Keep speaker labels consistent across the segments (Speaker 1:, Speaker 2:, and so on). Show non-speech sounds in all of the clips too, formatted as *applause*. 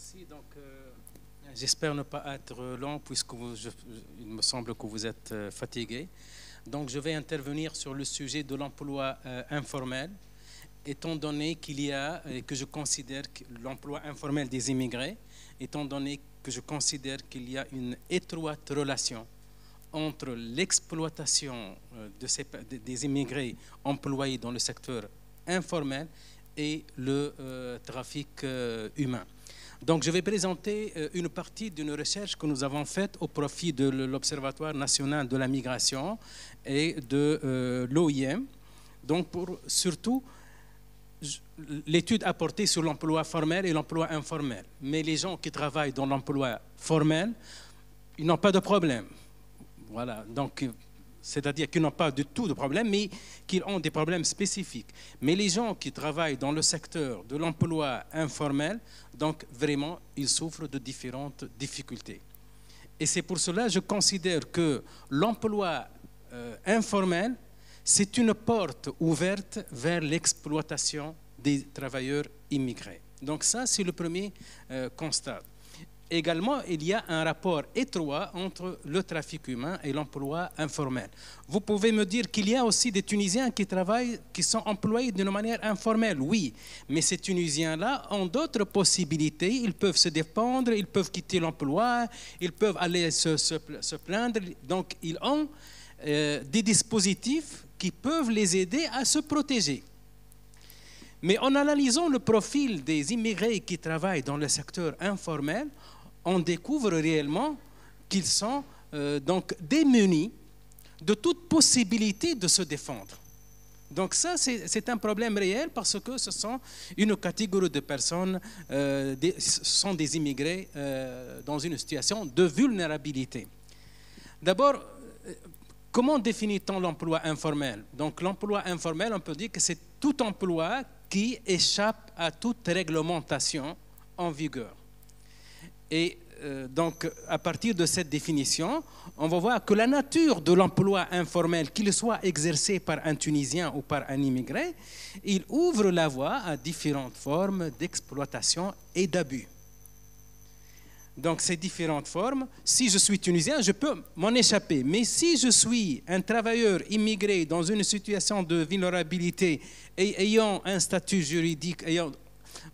Speaker 1: Merci. Euh, j'espère ne pas être long puisque il me semble que vous êtes euh, fatigué. Donc, je vais intervenir sur le sujet de l'emploi euh, informel, étant donné qu'il y a et que je considère que l'emploi informel des immigrés, étant donné que je considère qu'il y a une étroite relation entre l'exploitation des immigrés employés dans le secteur informel et le trafic humain. Donc je vais présenter euh, une partie d'une recherche que nous avons faite au profit de l'Observatoire national de la migration et de euh, l'OIM. Donc pour surtout l'étude apportée sur l'emploi formel et l'emploi informel. Mais les gens qui travaillent dans l'emploi formel, ils n'ont pas de problème. Voilà, donc c'est-à-dire qu'ils n'ont pas du tout de problème, mais qu'ils ont des problèmes spécifiques. Mais les gens qui travaillent dans le secteur de l'emploi informel, donc vraiment, ils souffrent de différentes difficultés. Et c'est pour cela que je considère que l'emploi euh, informel, c'est une porte ouverte vers l'exploitation des travailleurs immigrés. Donc ça, c'est le premier euh, constat également, il y a un rapport étroit entre le trafic humain et l'emploi informel. Vous pouvez me dire qu'il y a aussi des Tunisiens qui travaillent, qui sont employés d'une manière informelle, oui, mais ces Tunisiens-là ont d'autres possibilités. Ils peuvent se défendre, ils peuvent quitter l'emploi, ils peuvent aller se, plaindre. Donc, ils ont euh, des dispositifs qui peuvent les aider à se protéger. Mais en analysant le profil des immigrés qui travaillent dans le secteur informel, on découvre réellement qu'ils sont euh, donc démunis de toute possibilité de se défendre. Donc ça, c'est un problème réel parce que ce sont une catégorie de personnes, euh, ce sont des immigrés euh, dans une situation de vulnérabilité. D'abord, comment définit-on l'emploi informel Donc l'emploi informel, on peut dire que c'est tout emploi qui échappe à toute réglementation en vigueur. Et euh, donc, à partir de cette définition, on va voir que la nature de l'emploi informel, qu'il soit exercé par un Tunisien ou par un immigré, il ouvre la voie à différentes formes d'exploitation et d'abus. Donc, ces différentes formes, si je suis tunisien, je peux m'en échapper. Mais si je suis un travailleur immigré dans une situation de vulnérabilité et ayant un statut juridique, ayant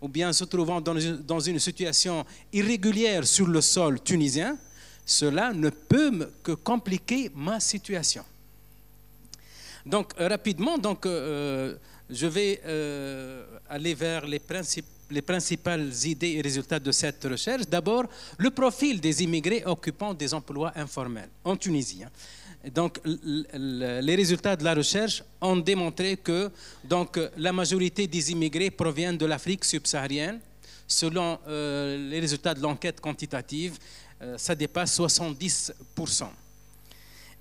Speaker 1: ou bien se trouvant dans une, situation irrégulière sur le sol tunisien, cela ne peut que compliquer ma situation. Donc euh, rapidement, donc, euh, euh, je vais aller vers les, les principales idées et résultats de cette recherche. D'abord, le profil des immigrés occupant des emplois informels en Tunisie. Hein donc, les résultats de la recherche ont démontré que la majorité des immigrés proviennent de l'Afrique subsaharienne. Selon euh, les résultats de l'enquête quantitative, euh, ça dépasse 70%.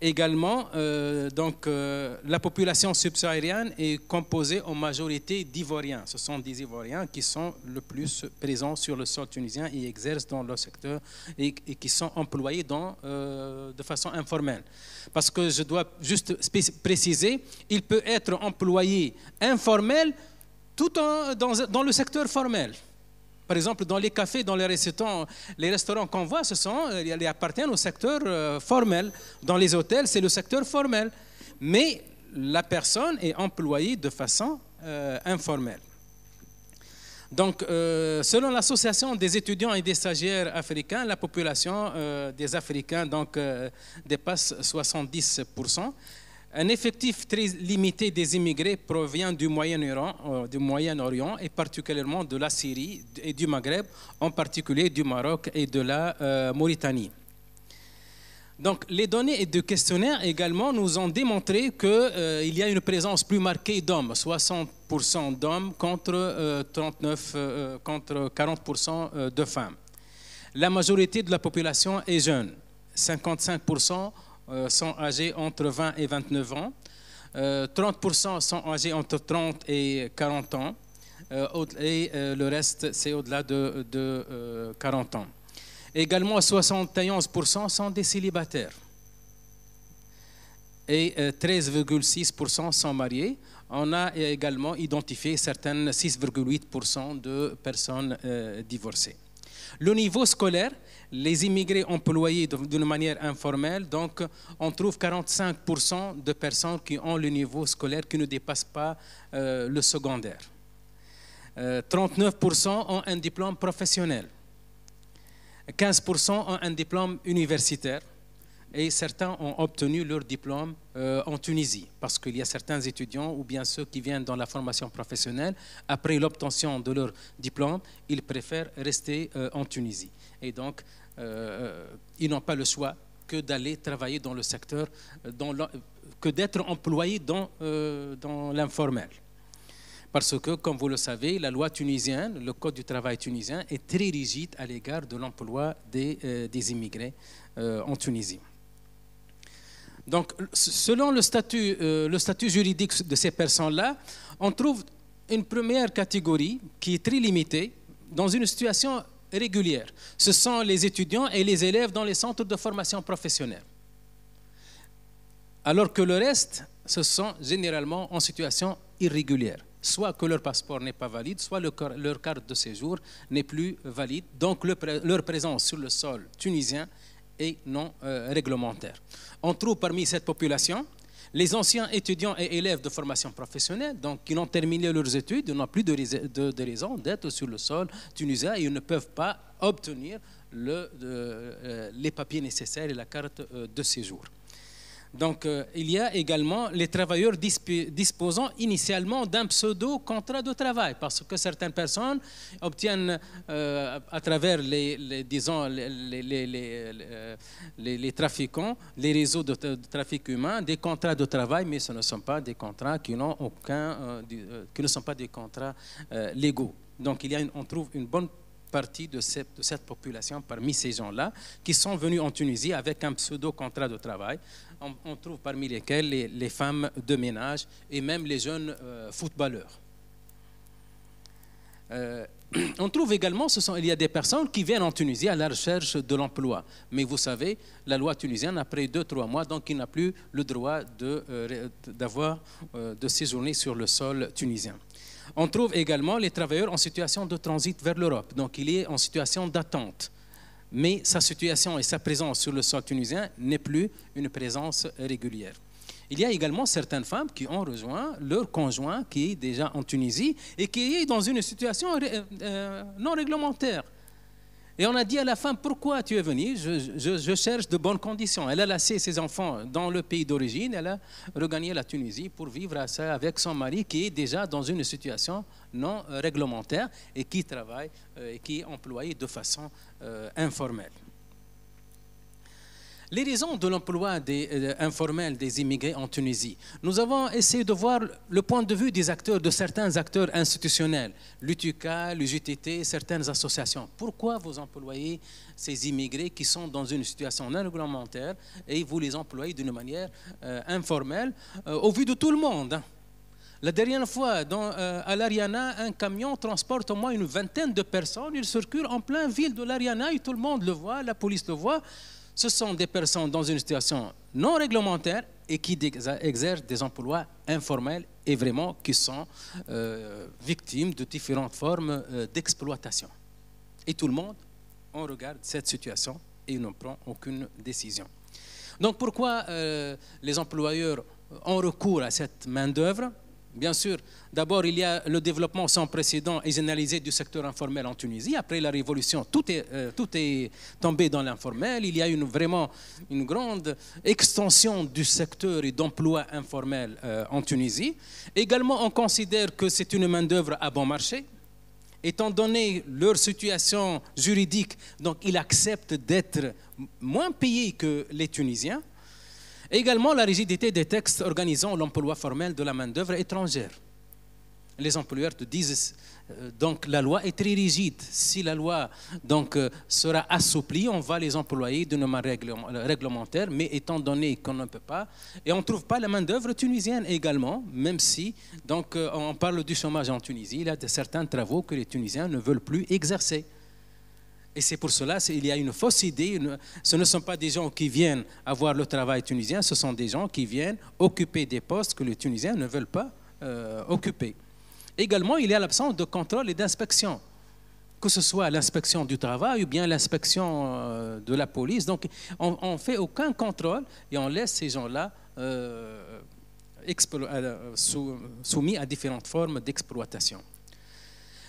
Speaker 1: Également, euh, donc, euh, la population subsaharienne est composée en majorité d'Ivoiriens. Ce sont des Ivoiriens qui sont le plus présents sur le sol tunisien et exercent dans leur secteur et, qui sont employés euh, de façon informelle. Parce que je dois juste préciser, il peut être employé informel tout en, dans le secteur formel. Par exemple, dans les cafés, dans les restaurants, les restaurants qu'on voit, ce sont, euh, ils appartiennent au secteur euh, formel. Dans les hôtels, c'est le secteur formel. Mais la personne est employée de façon euh, informelle. Donc, selon l'Association des étudiants et des stagiaires africains, la population des Africains donc, dépasse 70%. Un effectif très limité des immigrés provient du Moyen-Orient euh, du Moyen et particulièrement de la Syrie et du Maghreb, en particulier du Maroc et de la euh, Mauritanie. Donc, les données et de questionnaires également nous ont démontré qu'il euh, y a une présence plus marquée d'hommes, 60% d'hommes contre, 39, contre 40% de femmes. La majorité de la population est jeune, 55% euh, sont âgés entre 20 et 29 ans. 30% euh, sont âgés entre 30 et 40 ans. Euh, et le reste, c'est au-delà de, 40 ans. Également, 71% sont des célibataires. Et 13,6% sont mariés. On a également identifié certaines 6,8% de personnes divorcées. Le niveau scolaire, les immigrés employés d'une manière informelle. Donc, on trouve 45% de personnes qui ont le niveau scolaire qui ne dépasse pas euh, le secondaire. 39% euh, ont un diplôme professionnel. 15% ont un diplôme universitaire et certains ont obtenu leur diplôme euh, en Tunisie, parce qu'il y a certains étudiants ou bien ceux qui viennent dans la formation professionnelle, après l'obtention de leur diplôme, ils préfèrent rester en Tunisie et donc euh, euh, ils n'ont pas le choix que d'aller travailler dans le secteur, euh, que d'être employés dans, l'informel. Parce que, comme vous le savez, la loi tunisienne, le Code du travail tunisien est très rigide à l'égard de l'emploi des, immigrés en Tunisie. Donc, selon le statut, le statut juridique de ces personnes-là, on trouve une première catégorie qui est très limitée, dans une situation régulière. Ce sont les étudiants et les élèves dans les centres de formation professionnelle. Alors que le reste, ce sont généralement en situation irrégulière. Soit que leur passeport n'est pas valide, soit leur carte de séjour n'est plus valide. Donc leur présence sur le sol tunisien est non euh, réglementaire. On trouve parmi cette population les anciens étudiants et élèves de formation professionnelle, donc qui n'ont terminé leurs études, n'ont plus de, raison d'être sur le sol tunisien et ils ne peuvent pas obtenir euh, euh, les papiers nécessaires et la carte euh, de séjour. Donc, euh, il y a également les travailleurs disposant initialement d'un pseudo-contrat de travail, parce que certaines personnes obtiennent, euh, à travers les, disons, euh, les, les, trafiquants, les réseaux de, trafic humain, des contrats de travail, mais ce ne sont pas des contrats qui, aucun, qui ne sont pas des contrats légaux. Donc, il y a on trouve une bonne partie de cette, population parmi ces gens-là qui sont venus en Tunisie avec un pseudo-contrat de travail. On, trouve parmi lesquels les, femmes de ménage et même les jeunes euh, footballeurs. Euh, *clears throat* on trouve également, ce sont, il y a des personnes qui viennent en Tunisie à la recherche de l'emploi. Mais vous savez, la loi tunisienne, après deux trois mois, donc il n'a plus le droit de euh, séjourner sur le sol tunisien. On trouve également les travailleurs en situation de transit vers l'Europe. Donc il est en situation d'attente. Mais sa situation et sa présence sur le sol tunisien n'est plus une présence régulière. Il y a également certaines femmes qui ont rejoint leur conjoint qui est déjà en Tunisie et qui est dans une situation euh, euh, non réglementaire. Et on a dit à la femme, pourquoi tu es venu je, cherche de bonnes conditions. Elle a laissé ses enfants dans le pays d'origine, elle a regagné la Tunisie pour vivre avec son mari qui est déjà dans une situation non réglementaire et qui travaille euh, et qui est employé de façon euh, informelle. Les raisons de l'emploi euh, informel des immigrés en Tunisie. Nous avons essayé de voir le point de vue des acteurs, de certains acteurs institutionnels, l'UTUCA, l'UJTT, certaines associations. Pourquoi vous employez ces immigrés qui sont dans une situation non réglementaire et vous les employez d'une manière euh, informelle euh, au vu de tout le monde la dernière fois, dans, à l'Ariana, un camion transporte au moins une vingtaine de personnes. Il circule en plein ville de l'Ariana et tout le monde le voit, la police le voit ce sont des personnes dans une situation non réglementaire et qui exercent des emplois informels et vraiment qui sont euh, victimes de différentes formes euh, d'exploitation. Et tout le monde, on regarde cette situation et ne prend aucune décision. Donc pourquoi euh, les employeurs ont recours à cette main-d'œuvre Bien sûr, d'abord, il y a le développement sans précédent et généralisé du secteur informel en Tunisie. Après la révolution, tout est, euh, tout est tombé dans l'informel. Il y a une, vraiment une grande extension du secteur et d'emploi informel euh, en Tunisie. Également, on considère que c'est une main-d'œuvre à bon marché. Étant donné leur situation juridique, donc ils acceptent d'être moins payés que les Tunisiens. Également la rigidité des textes organisant l'emploi formel de la main-d'œuvre étrangère. Les employeurs te disent euh, donc la loi est très rigide. Si la loi donc euh, sera assouplie, on va les employer d'une manière euh, réglementaire, mais étant donné qu'on ne peut pas, et on ne trouve pas la main d'œuvre tunisienne également, même si donc on parle du chômage en Tunisie, il y a de certains travaux que les Tunisiens ne veulent plus exercer. Et c'est pour cela qu'il y a une fausse idée. ce ne sont pas des gens qui viennent avoir le travail tunisien, ce sont des gens qui viennent occuper des postes que les Tunisiens ne veulent pas euh, occuper. Également, il y a l'absence de contrôle et d'inspection, que ce soit l'inspection du travail ou bien l'inspection euh, de la police. Donc, on ne fait aucun contrôle et on laisse ces gens-là euh, soumis à différentes formes d'exploitation.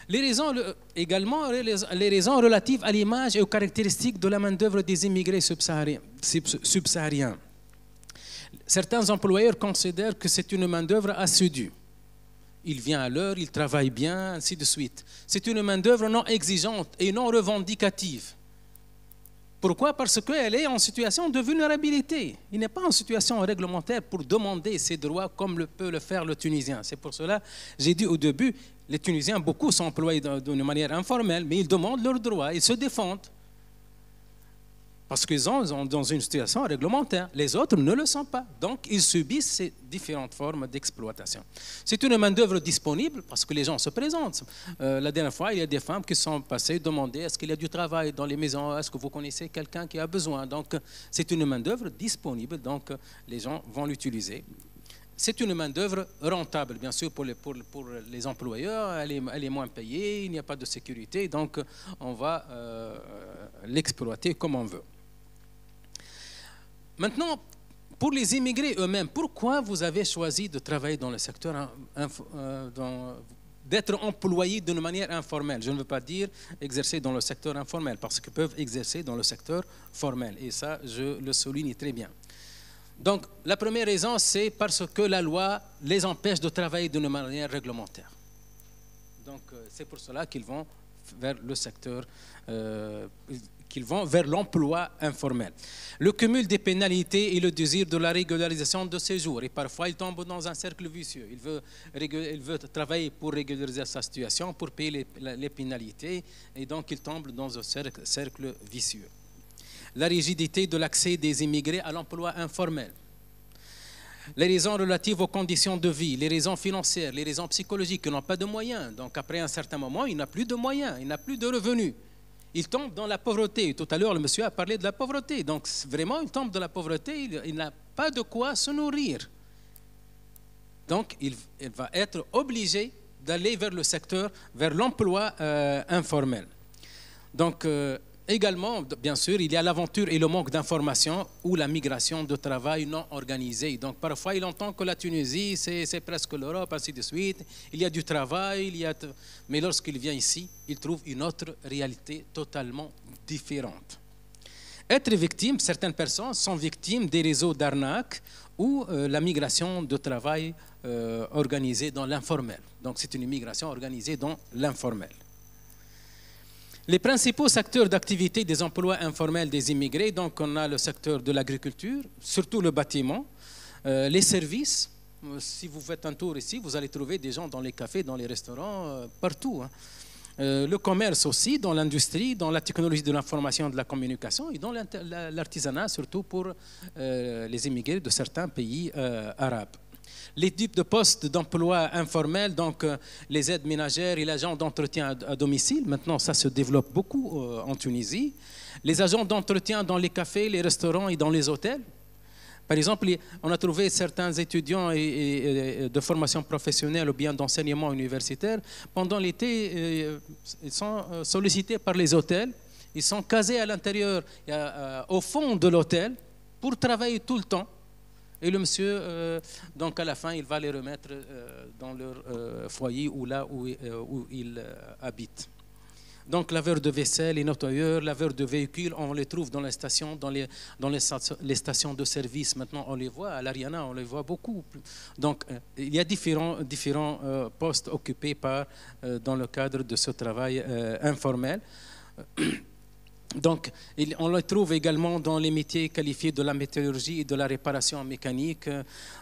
Speaker 1: Les raisons également, les raisons relatives à l'image et aux caractéristiques de la main-d'œuvre des immigrés subsahariens. Certains employeurs considèrent que c'est une main-d'œuvre assidue. Il vient à l'heure, il travaille bien, ainsi de suite. C'est une main-d'œuvre non exigeante et non revendicative. Pourquoi Parce qu'elle est en situation de vulnérabilité. Il n'est pas en situation réglementaire pour demander ses droits comme le peut le faire le Tunisien. C'est pour cela, que j'ai dit au début, les Tunisiens, beaucoup sont d'une manière informelle, mais ils demandent leurs droits, ils se défendent. Parce qu'ils sont dans une situation réglementaire. Les autres ne le sont pas. Donc, ils subissent ces différentes formes d'exploitation. C'est une main-d'œuvre disponible parce que les gens se présentent. Euh, la dernière fois, il y a des femmes qui sont passées demander est-ce qu'il y a du travail dans les maisons Est-ce que vous connaissez quelqu'un qui a besoin Donc, c'est une main-d'œuvre disponible. Donc, les gens vont l'utiliser c'est une main-d'œuvre rentable, bien sûr, pour les, employeurs. Elle est, moins payée, il n'y a pas de sécurité, donc on va euh, l'exploiter comme on veut. Maintenant, pour les immigrés eux-mêmes, pourquoi vous avez choisi de travailler dans le secteur, hein, euh, d'être employé d'une manière informelle Je ne veux pas dire exercer dans le secteur informel, parce qu'ils peuvent exercer dans le secteur formel, et ça, je le souligne très bien. Donc, la première raison, c'est parce que la loi les empêche de travailler d'une manière réglementaire. Donc, euh, c'est pour cela qu'ils vont vers le secteur, euh, qu'ils vont vers l'emploi informel. Le cumul des pénalités et le désir de la régularisation de séjour. Et parfois, ils tombent dans un cercle vicieux. Il veut, travailler pour régulariser sa situation, pour payer les, pénalités. Et donc, ils tombent dans un cercle vicieux la rigidité de l'accès des immigrés à l'emploi informel, les raisons relatives aux conditions de vie, les raisons financières, les raisons psychologiques, ils n'ont pas de moyens. Donc après un certain moment, il n'a plus de moyens, il n'a plus de revenus. Il tombe dans la pauvreté. Tout à l'heure, le monsieur a parlé de la pauvreté. Donc vraiment, il tombe dans la pauvreté, il, n'a pas de quoi se nourrir. Donc il, va être obligé d'aller vers le secteur, vers l'emploi euh, informel. Donc euh, Également, bien sûr, il y a l'aventure et le manque d'informations ou la migration de travail non organisée. Donc parfois, il entend que la Tunisie, c'est presque l'Europe, ainsi de suite. Il y a du travail, il y mais lorsqu'il vient ici, il trouve une autre réalité totalement différente. Être victime, certaines personnes sont victimes des réseaux d'arnaque ou euh, la migration de travail euh, organisée dans l'informel. Donc c'est une migration organisée dans l'informel. Les principaux secteurs d'activité des emplois informels des immigrés, donc on a le secteur de l'agriculture, surtout le bâtiment, euh, les services. Euh, si vous faites un tour ici, vous allez trouver des gens dans les cafés, dans les restaurants, euh, partout. Hein. le commerce aussi, dans l'industrie, dans la technologie de l'information, de la communication et dans l'artisanat, surtout pour les immigrés de certains pays arabes les types de postes d'emploi informels, donc euh, les aides ménagères et l'agent d'entretien à, domicile. Maintenant, ça se développe beaucoup euh, en Tunisie. Les agents d'entretien dans les cafés, les restaurants et dans les hôtels. Par exemple, on a trouvé certains étudiants de formation professionnelle ou bien d'enseignement universitaire. Pendant l'été, euh, ils sont sollicités par les hôtels. Ils sont casés à l'intérieur, au fond de l'hôtel, pour travailler tout le temps et le monsieur, euh, donc à la fin, il va les remettre euh, dans leur euh, foyer ou là où, où ils habitent. Donc laveur de vaisselle les nettoyeur, laveur de véhicules, on les trouve dans les stations, dans les, dans les, les stations de service. Maintenant, on les voit à l'Ariana, on les voit beaucoup. Donc il y a différents, différents postes occupés par, dans le cadre de ce travail informel. Donc, on le trouve également dans les métiers qualifiés de la météorologie et de la réparation mécanique,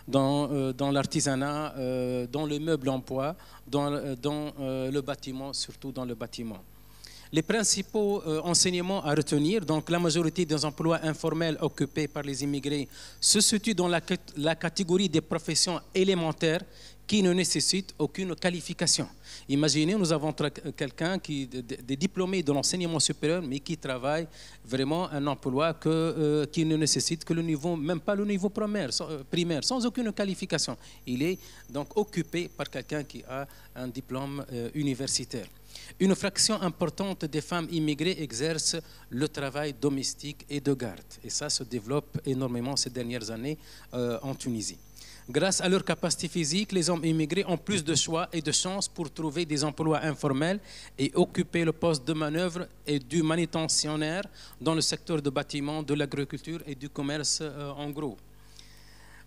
Speaker 1: dans, euh, l'artisanat, euh, dans le meuble en dans, euh, le bâtiment, surtout dans le bâtiment. Les principaux enseignements à retenir, donc la majorité des emplois informels occupés par les immigrés se situent dans la catégorie des professions élémentaires qui ne nécessitent aucune qualification. Imaginez, nous avons quelqu'un qui est diplômé de l'enseignement supérieur, mais qui travaille vraiment un emploi que, euh, qui ne nécessite que le niveau, même pas le niveau primaire, sans, euh, primaire, sans aucune qualification. Il est donc occupé par quelqu'un qui a un diplôme euh, universitaire. Une fraction importante des femmes immigrées exerce le travail domestique et de garde. Et ça se développe énormément ces dernières années en Tunisie. Grâce à leur capacité physique, les hommes immigrés ont plus de choix et de chances pour trouver trouver des emplois informels et occuper le poste de manœuvre et du manutentionnaire dans le secteur de bâtiment, de l'agriculture et du commerce euh, en gros.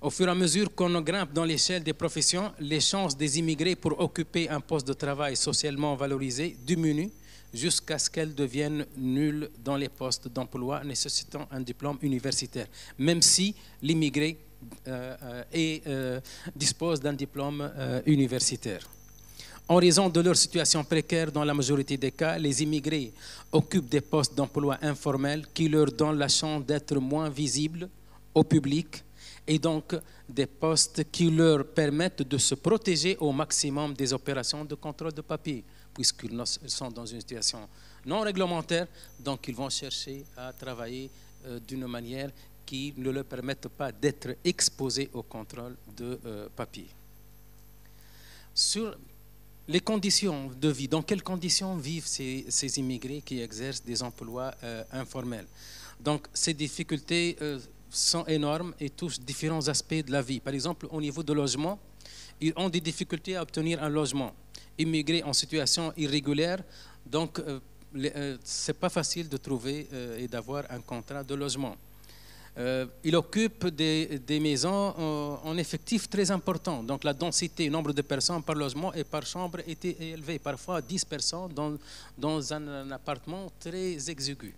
Speaker 1: Au fur et à mesure qu'on grimpe dans l'échelle des professions, les chances des immigrés pour occuper un poste de travail socialement valorisé diminuent jusqu'à ce qu'elles deviennent nulles dans les postes d'emploi nécessitant un diplôme universitaire, même si l'immigré euh, euh, dispose d'un diplôme universitaire. En raison de leur situation précaire, dans la majorité des cas, les immigrés occupent des postes d'emploi informels qui leur donnent la chance d'être moins visibles au public et donc des postes qui leur permettent de se protéger au maximum des opérations de contrôle de papier, puisqu'ils sont dans une situation non réglementaire, donc ils vont chercher à travailler euh, d'une manière qui ne leur permette pas d'être exposés au contrôle de euh, papier. Sur, les conditions de vie, dans quelles conditions vivent ces, immigrés qui exercent des emplois euh, informels. Donc ces difficultés euh, sont énormes et touchent différents aspects de la vie. Par exemple, au niveau de logement, ils ont des difficultés à obtenir un logement. Immigrés en situation irrégulière, donc euh, c'est pas facile de trouver et d'avoir un contrat de logement. Euh, il occupe des, maisons euh, en, effectif très important. Donc la densité, nombre de personnes par logement et par chambre était élevé, parfois 10 personnes dans, un, appartement très exigu.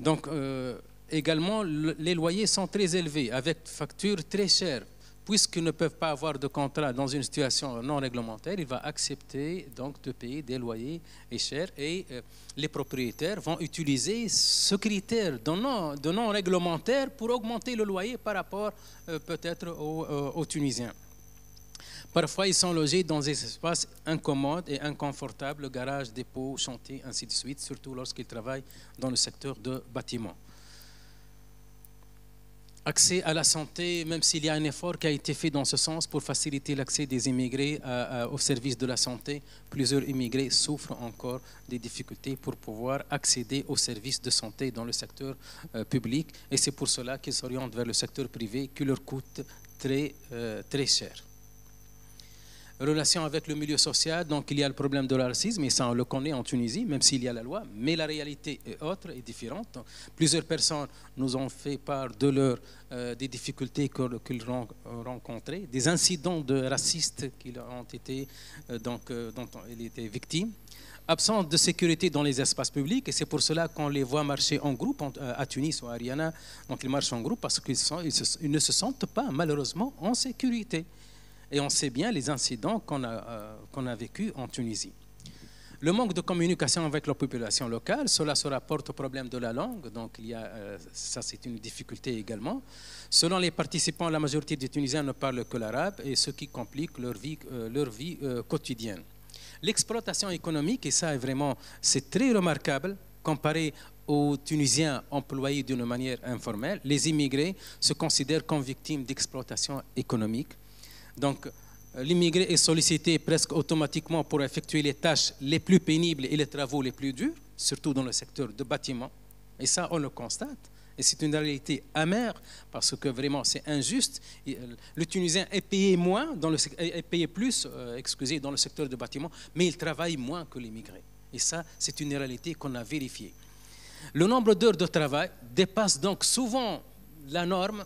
Speaker 1: Donc euh, également, les loyers sont très élevés, avec factures très chères puisqu'ils ne peuvent pas avoir de contrat dans une situation non réglementaire, il va accepter donc de payer des loyers et chers et euh, les propriétaires vont utiliser ce critère de non, réglementaire pour augmenter le loyer par rapport euh, peut-être euh, aux, Tunisiens. Parfois, ils sont logés dans des espaces incommodes et inconfortables, garage, dépôt, chantier, ainsi de suite, surtout lorsqu'ils travaillent dans le secteur de bâtiments accès à la santé, même s'il y a un effort qui a été fait dans ce sens pour faciliter l'accès des immigrés euh, euh, au service de la santé, plusieurs immigrés souffrent encore des difficultés pour pouvoir accéder aux services de santé dans le secteur euh, public. Et c'est pour cela qu'ils s'orientent vers le secteur privé qui leur coûte très, très cher relation avec le milieu social, donc il y a le problème de racisme, et ça on le connaît en Tunisie, même s'il y a la loi, mais la réalité est autre et différente. plusieurs personnes nous ont fait part de leur, euh, des difficultés qu'ils ont rencontrées, des incidents de racistes qu'ils ont été, euh, donc, euh, dont ils étaient victimes. Absence de sécurité dans les espaces publics, et c'est pour cela qu'on les voit marcher en groupe à Tunis ou à Ariana. Donc ils marchent en groupe parce qu'ils ne se sentent pas malheureusement en sécurité et on sait bien les incidents qu'on a, euh, qu'on vécus en Tunisie. Le manque de communication avec la population locale, cela se rapporte au problème de la langue, donc euh, ça c'est une difficulté également. Selon les participants, la majorité des Tunisiens ne parlent que l'arabe, et ce qui complique leur vie, euh, leur vie quotidienne. L'exploitation économique, et ça est vraiment, c'est très remarquable, comparé aux Tunisiens employés d'une manière informelle, les immigrés se considèrent comme victimes d'exploitation économique donc, euh, l'immigré est sollicité presque automatiquement pour effectuer les tâches les plus pénibles et les travaux les plus durs, surtout dans le secteur de bâtiment. Et ça, on le constate. Et c'est une réalité amère parce que vraiment c'est injuste. Euh, le Tunisien est payé moins, dans le, est payé plus, euh, excusez, dans le secteur de bâtiment, mais il travaille moins que l'immigré. Et ça, c'est une réalité qu'on a vérifiée. Le nombre d'heures de travail dépasse donc souvent la norme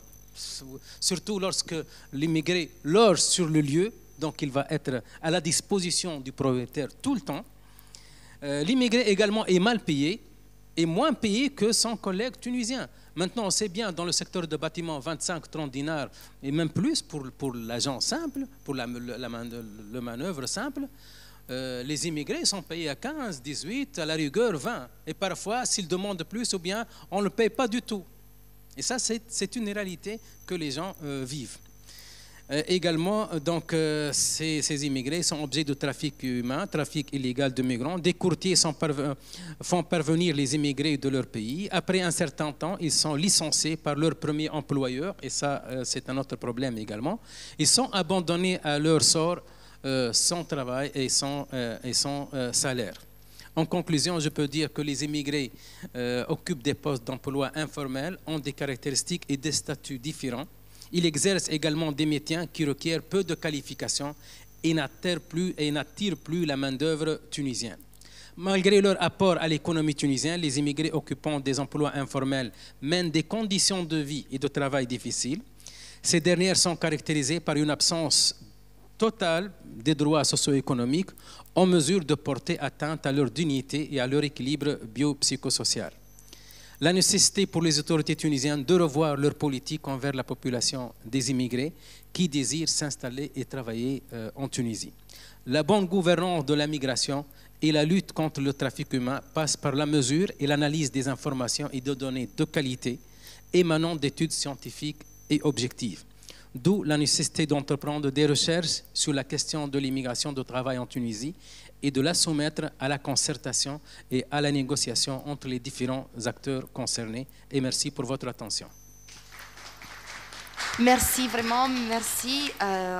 Speaker 1: surtout lorsque l'immigré loge sur le lieu, donc il va être à la disposition du propriétaire tout le temps. Euh, l'immigré également est mal payé et moins payé que son collègue tunisien. Maintenant, on sait bien, dans le secteur de bâtiment, 25-30 dinars et même plus pour, pour l'agent simple, pour la, le manœuvre simple. Euh, les immigrés sont payés à 15, 18, à la rigueur 20. Et parfois, s'ils demandent plus ou bien, on ne le paye pas du tout. Et ça, c'est une réalité que les gens euh, vivent. Euh, également, euh, donc, ces, immigrés sont objets de trafic humain, trafic illégal de migrants. Des courtiers font parvenir les immigrés de leur pays. Après un certain temps, ils sont licenciés par leur premier employeur, et ça, c'est un autre problème également. Ils sont abandonnés à leur sort sans travail et et sans salaire. En conclusion, je peux dire que les immigrés euh, occupent des postes d'emploi informels, ont des caractéristiques et des statuts différents. Ils exercent également des métiers qui requièrent peu de qualifications et n'attirent plus, et plus la main-d'œuvre tunisienne. Malgré leur apport à l'économie tunisienne, les immigrés occupant des emplois informels mènent des conditions de vie et de travail difficiles. Ces dernières sont caractérisées par une absence total des droits socio-économiques en mesure de porter atteinte à leur dignité et à leur équilibre biopsychosocial. La nécessité pour les autorités tunisiennes de revoir leur politique envers la population des immigrés qui désirent s'installer et travailler euh, en Tunisie. La bonne gouvernance de la migration et la lutte contre le trafic humain passent par la mesure et l'analyse des informations et des données de qualité émanant d'études scientifiques et objectives. D'où la nécessité d'entreprendre des recherches sur la question de l'immigration de travail en Tunisie et de la soumettre à la concertation et à la négociation entre les différents acteurs concernés. Et merci pour votre attention. Merci vraiment, merci. Euh,